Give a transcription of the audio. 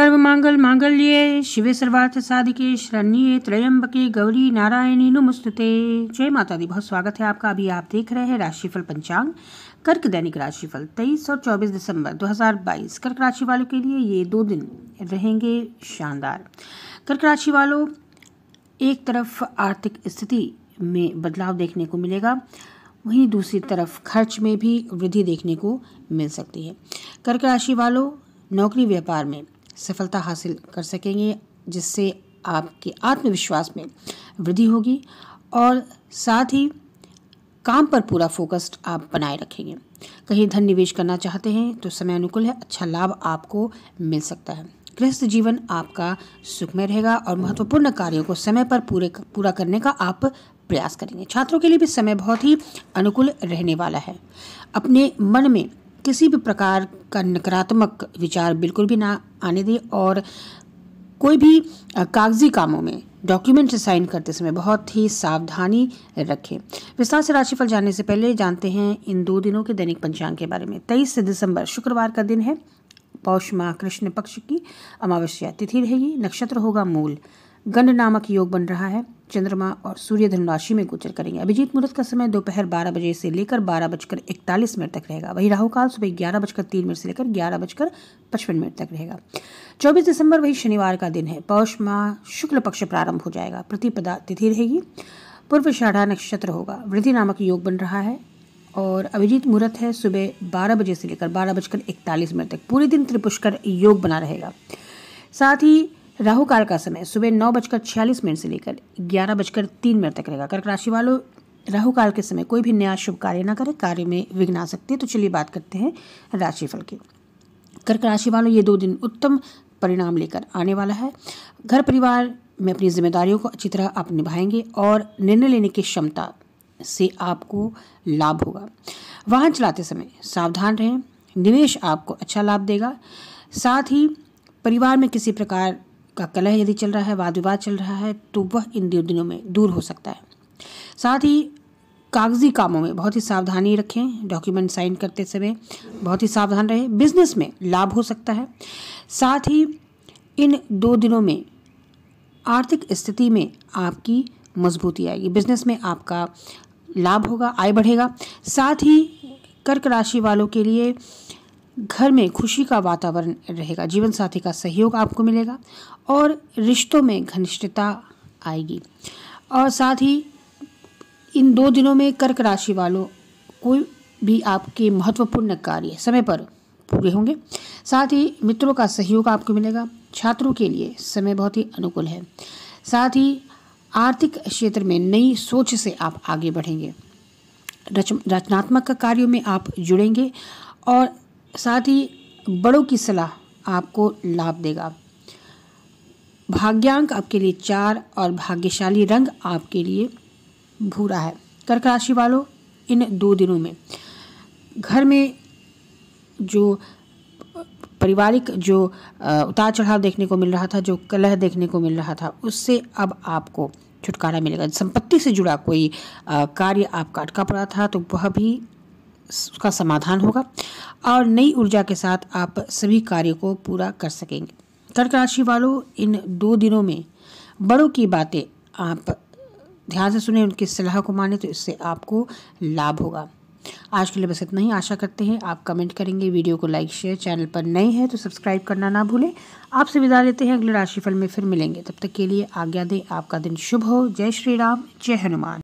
मांगल मांगल्ये शिवे सर्वार्थ साधिके शरण्ये त्रयंबके गौरी नारायणी नुमस्तुते जय माता दी बहुत स्वागत है आपका अभी आप देख रहे हैं राशिफल पंचांग कर्क दैनिक राशिफल 23 और 24 दिसंबर 2022 कर्क राशि वालों के लिए ये दो दिन रहेंगे शानदार कर्क राशि वालों एक तरफ आर्थिक स्थिति में बदलाव देखने को मिलेगा वहीं दूसरी तरफ खर्च में भी वृद्धि देखने को मिल सकती है कर्क राशि वालों नौकरी व्यापार में सफलता हासिल कर सकेंगे जिससे आपके आत्मविश्वास में वृद्धि होगी और साथ ही काम पर पूरा फोकस्ड आप बनाए रखेंगे कहीं धन निवेश करना चाहते हैं तो समय अनुकूल है अच्छा लाभ आपको मिल सकता है गृहस्थ जीवन आपका सुखमय रहेगा और महत्वपूर्ण कार्यों को समय पर पूरे पूरा करने का आप प्रयास करेंगे छात्रों के लिए भी समय बहुत ही अनुकूल रहने वाला है अपने मन में किसी भी प्रकार का नकारात्मक विचार बिल्कुल भी ना आने दें और कोई भी कागजी कामों में डॉक्यूमेंट साइन करते समय बहुत ही सावधानी रखें विस्तार से राशिफल जानने से पहले जानते हैं इन दो दिनों के दैनिक पंचांग के बारे में तेईस दिसंबर शुक्रवार का दिन है पौष माह कृष्ण पक्ष की अमावस्या तिथि रहेगी नक्षत्र होगा मूल गण नामक योग बन रहा है चंद्रमा और सूर्य धनुराशि में गोचर करेंगे अभिजीत मुहूर्त का समय दोपहर बारह बजे से लेकर बारह बजकर इकतालीस मिनट तक रहेगा वही राहु काल सुबह ग्यारह बजकर तीन मिनट से लेकर ग्यारह बजकर पचपन मिनट तक रहेगा चौबीस दिसंबर वही शनिवार का दिन है पौष माह शुक्ल पक्ष प्रारंभ हो जाएगा प्रतिपदा तिथि रहेगी पूर्व शाढ़ा नक्षत्र होगा वृद्धि नामक योग बन रहा है और अभिजीत मुहूर्त है सुबह बारह बजे से लेकर बारह बजकर इकतालीस मिनट तक पूरे दिन त्रिपुष्कर योग बना रहेगा साथ ही राहु काल का समय सुबह नौ बजकर छियालीस मिनट से लेकर ग्यारह बजकर तीन मिनट तक रहेगा कर्क राशि वालों राहु काल के समय कोई भी नया शुभ कार्य ना करें कार्य में विघ्न आ सकते हैं तो चलिए बात करते हैं राशिफल की कर्क राशि वालों ये दो दिन उत्तम परिणाम लेकर आने वाला है घर परिवार में अपनी जिम्मेदारियों को अच्छी तरह आप निभाएंगे और निर्णय लेने की क्षमता से आपको लाभ होगा वाहन चलाते समय सावधान रहें निवेश आपको अच्छा लाभ देगा साथ ही परिवार में किसी प्रकार का कलह यदि चल रहा है वाद विवाद चल रहा है तो वह इन दिनों में दूर हो सकता है साथ ही कागजी कामों में बहुत ही सावधानी रखें डॉक्यूमेंट साइन करते समय बहुत ही सावधान रहें बिजनेस में लाभ हो सकता है साथ ही इन दो दिनों में आर्थिक स्थिति में आपकी मजबूती आएगी बिजनेस में आपका लाभ होगा आय बढ़ेगा साथ ही कर्क राशि वालों के लिए घर में खुशी का वातावरण रहेगा जीवन साथी का सहयोग आपको मिलेगा और रिश्तों में घनिष्ठता आएगी और साथ ही इन दो दिनों में कर्क राशि वालों कोई भी आपके महत्वपूर्ण कार्य समय पर पूरे होंगे साथ ही मित्रों का सहयोग आपको मिलेगा छात्रों के लिए समय बहुत ही अनुकूल है साथ ही आर्थिक क्षेत्र में नई सोच से आप आगे बढ़ेंगे रच रचनात्मक कार्यों में आप जुड़ेंगे और साथ ही बड़ों की सलाह आपको लाभ देगा भाग्यांक आपके लिए चार और भाग्यशाली रंग आपके लिए भूरा है कर्क राशि वालों इन दो दिनों में घर में जो पारिवारिक जो उतार चढ़ाव देखने को मिल रहा था जो कलह देखने को मिल रहा था उससे अब आपको छुटकारा मिलेगा संपत्ति से जुड़ा कोई कार्य आपका अटका पड़ा था तो वह भी उसका समाधान होगा और नई ऊर्जा के साथ आप सभी कार्य को पूरा कर सकेंगे कर्क राशि वालों इन दो दिनों में बड़ों की बातें आप ध्यान से सुने उनकी सलाह को माने तो इससे आपको लाभ होगा आज के लिए बस इतना ही आशा करते हैं आप कमेंट करेंगे वीडियो को लाइक शेयर चैनल पर नए हैं तो सब्सक्राइब करना ना भूलें आपसे विदा लेते हैं अगले राशिफल में फिर मिलेंगे तब तक के लिए आज्ञा दें आपका दिन शुभ हो जय श्री राम जय हनुमान